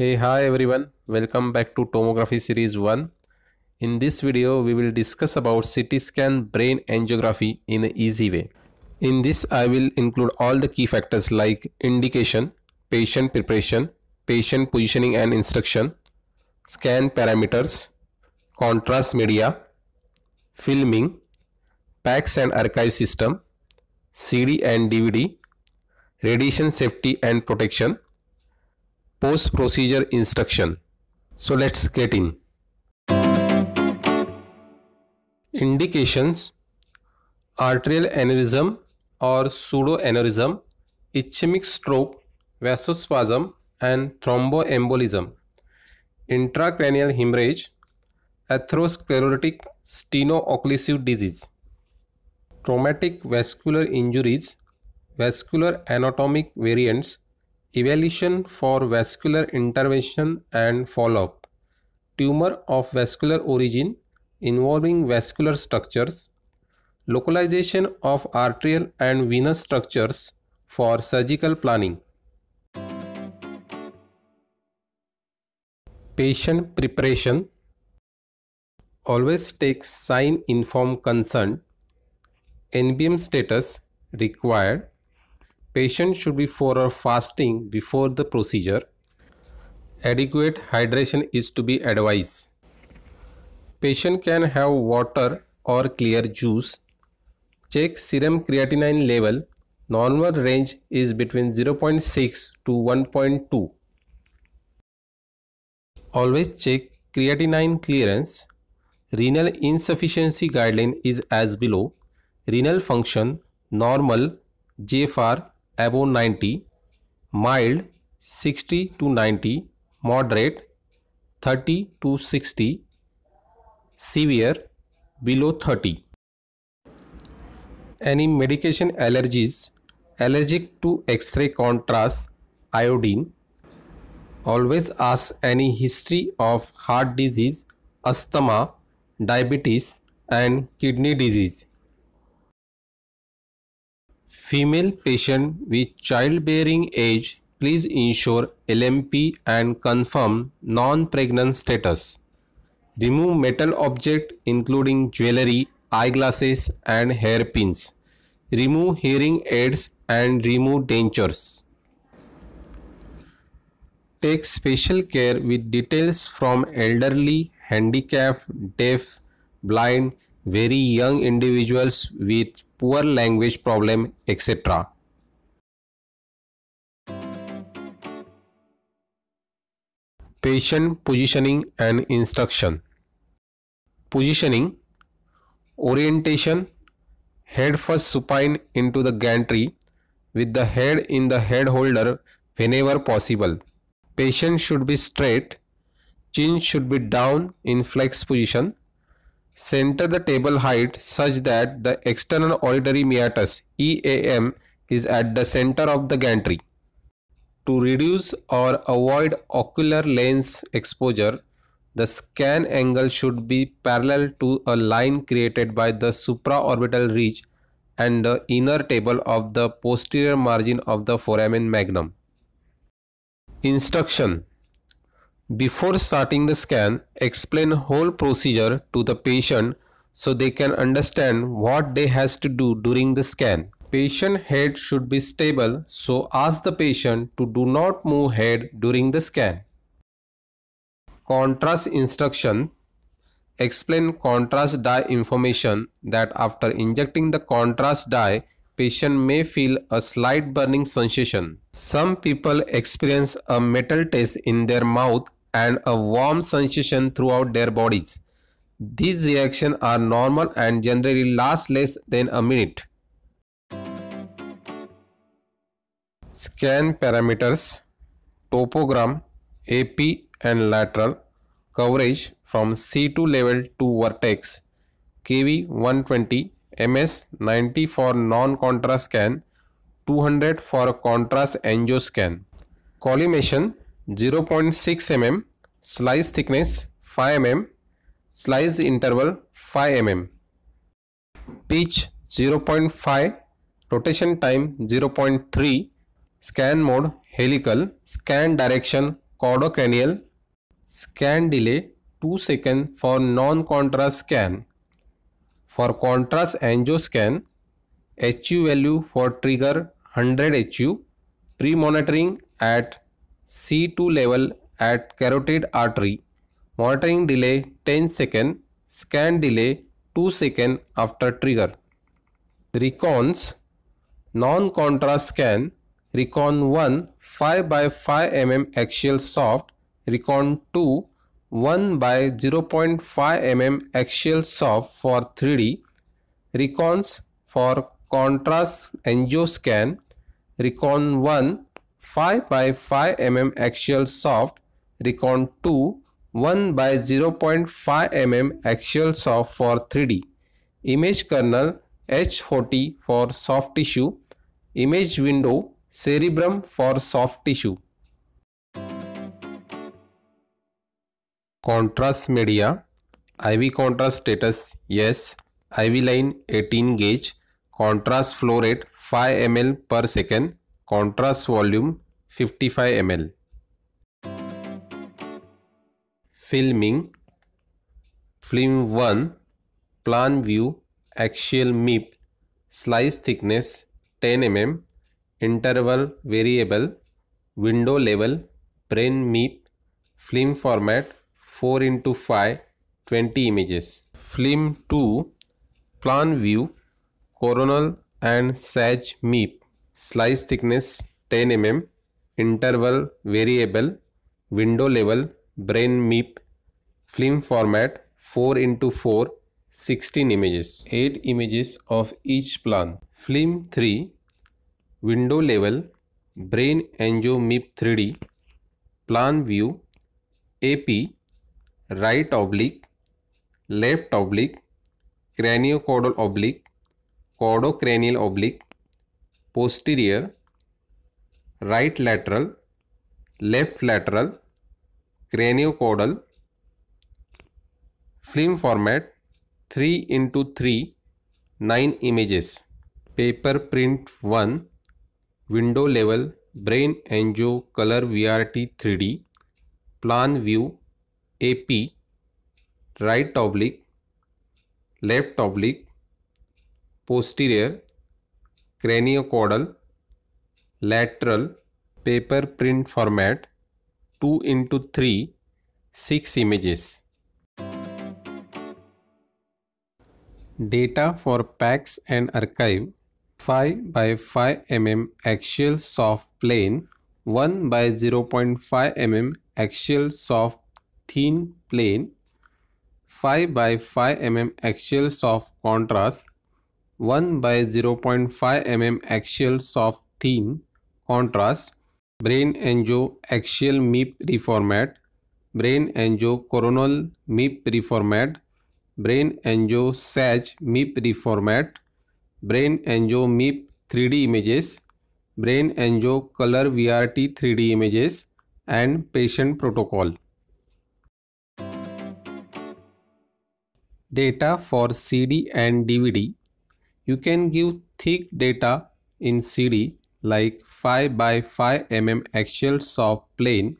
Hey hi everyone, welcome back to Tomography Series 1. In this video, we will discuss about CT scan brain angiography in an easy way. In this, I will include all the key factors like indication, patient preparation, patient positioning and instruction, scan parameters, contrast media, filming, packs and archive system, CD and DVD, radiation safety and protection, post procedure instruction. So let's get in. Indications Arterial aneurysm or pseudoaneurysm, ischemic stroke, vasospasm and thromboembolism, intracranial hemorrhage, atherosclerotic steno-occlusive disease, traumatic vascular injuries, vascular anatomic variants, Evaluation for vascular intervention and follow-up. Tumor of vascular origin involving vascular structures. Localization of arterial and venous structures for surgical planning. Patient preparation. Always take sign informed consent. NBM status required Patient should be 4 hour fasting before the procedure. Adequate hydration is to be advised. Patient can have water or clear juice. Check serum creatinine level. Normal range is between 0.6 to 1.2. Always check creatinine clearance. Renal insufficiency guideline is as below. Renal function normal, JFR above 90, mild 60 to 90, moderate 30 to 60, severe below 30. Any medication allergies allergic to X-ray contrast iodine. Always ask any history of heart disease, asthma, diabetes and kidney disease female patient with childbearing age, please ensure LMP and confirm non-pregnant status. Remove metal object including jewelry, eyeglasses and hairpins. Remove hearing aids and remove dentures. Take special care with details from elderly, handicapped, deaf, blind, very young individuals with poor language problem, etc. Patient positioning and instruction. Positioning, orientation, head first supine into the gantry with the head in the head holder whenever possible. Patient should be straight, chin should be down in flex position Center the table height such that the external auditory meatus EAM is at the center of the gantry. To reduce or avoid ocular lens exposure, the scan angle should be parallel to a line created by the supraorbital ridge and the inner table of the posterior margin of the foramen magnum. Instruction before starting the scan, explain whole procedure to the patient so they can understand what they has to do during the scan. Patient head should be stable so ask the patient to do not move head during the scan. Contrast instruction Explain contrast dye information that after injecting the contrast dye, patient may feel a slight burning sensation. Some people experience a metal taste in their mouth and a warm sensation throughout their bodies. These reactions are normal and generally last less than a minute. Scan parameters topogram AP and lateral coverage from C2 level to vertex KV 120 MS 90 for non-contrast scan 200 for contrast angio scan collimation zero point six m m slice thickness five m m slice interval five m m pitch zero point five rotation time zero point three scan mode helical scan direction caudocranial scan delay two second for non contrast scan for contrast angio scan H U value for trigger hundred H U pre monitoring at C2 level at carotid artery. Monitoring delay 10 second. Scan delay 2 second after trigger. Recons Non-contrast scan Recon 1 5 by 5 mm axial soft. Recon 2 1 by 0.5 mm axial soft for 3D. Recons for contrast scan. Recon 1 5 by 5 mm axial soft Recon 2 1 by 0.5 mm axial soft for 3D image kernel H40 for soft tissue image window cerebrum for soft tissue contrast media IV contrast status yes IV line 18 gauge contrast flow rate 5 ml mm per second contrast volume 55 ml. Filming Film 1 Plan view axial MIP slice thickness 10 mm interval variable window level brain MIP film format 4 into 5 20 images. Film 2 Plan view coronal and sage MIP slice thickness 10 m m interval variable window level brain MIP film format 4 into four sixteen images eight images of each plan film three window level brain angio MIP three D plan view A P right oblique left oblique cranio caudal oblique caudo cranial oblique posterior, right lateral, left lateral, craniocaudal, film format 3 into 3 9 images paper print 1 window level brain angio color vrt 3d plan view ap right oblique left oblique posterior craniocaudal, lateral, paper print format, 2 into 3, 6 images. Data for packs and archive 5 by 5 mm axial soft plane 1 by 0.5 mm axial soft thin plane 5 by 5 mm axial soft contrast 1 by 0.5 mm axial soft thin contrast, brain angio axial MIP reformat, brain angio coronal MIP reformat, brain angio SAG MIP reformat, brain angio MIP 3D images, brain angio color VRT 3D images and patient protocol. Data for CD and DVD you can give thick data in CD like 5 by 5 mm axial soft plane,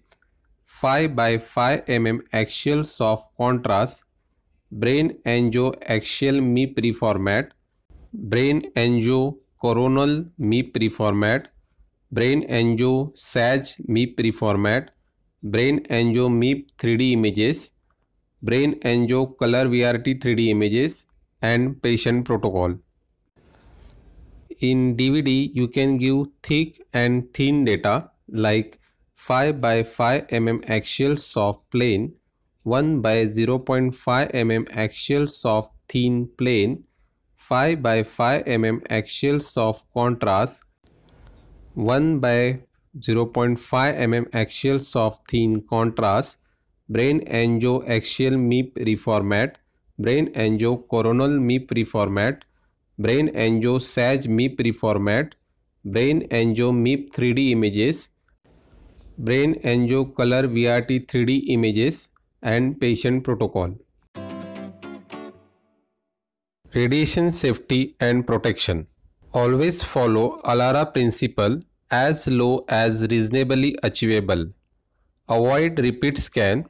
5 by 5 mm axial soft contrast, brain angio axial me preformat, brain angio coronal me preformat, brain angio sag me preformat, brain angio mip 3D images, brain angio color VRT 3D images and patient protocol in DVD you can give thick and thin data like 5 by 5 mm axial soft plane, 1 by 0.5 mm axial soft thin plane, 5 by 5 mm axial soft contrast, 1 by 0.5 mm axial soft thin contrast, brain angio axial MIP reformat, brain angio coronal MIP reformat, brain anjo sag mip reformat brain anjo mip 3d images brain anjo color vrt 3d images and patient protocol radiation safety and protection always follow alara principle as low as reasonably achievable avoid repeat scan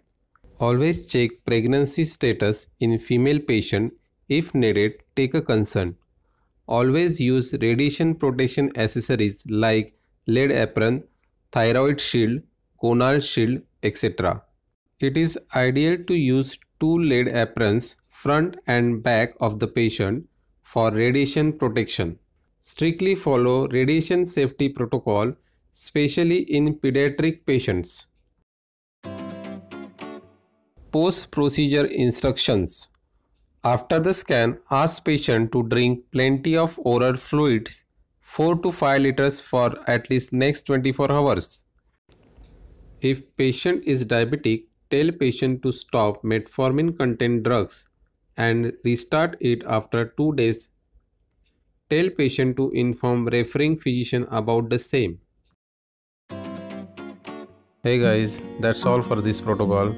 always check pregnancy status in female patient if needed take a consent always use radiation protection accessories like lead apron, thyroid shield, conal shield, etc. It is ideal to use two lead aprons front and back of the patient for radiation protection. Strictly follow radiation safety protocol especially in pediatric patients. Post-procedure instructions after the scan, ask patient to drink plenty of oral fluids, 4 to 5 liters for at least next 24 hours. If patient is diabetic, tell patient to stop metformin content drugs and restart it after 2 days. Tell patient to inform referring physician about the same. Hey guys, that's all for this protocol.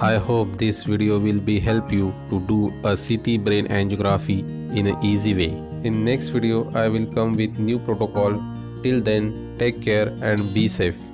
I hope this video will be help you to do a CT brain angiography in an easy way. In next video I will come with new protocol. Till then take care and be safe.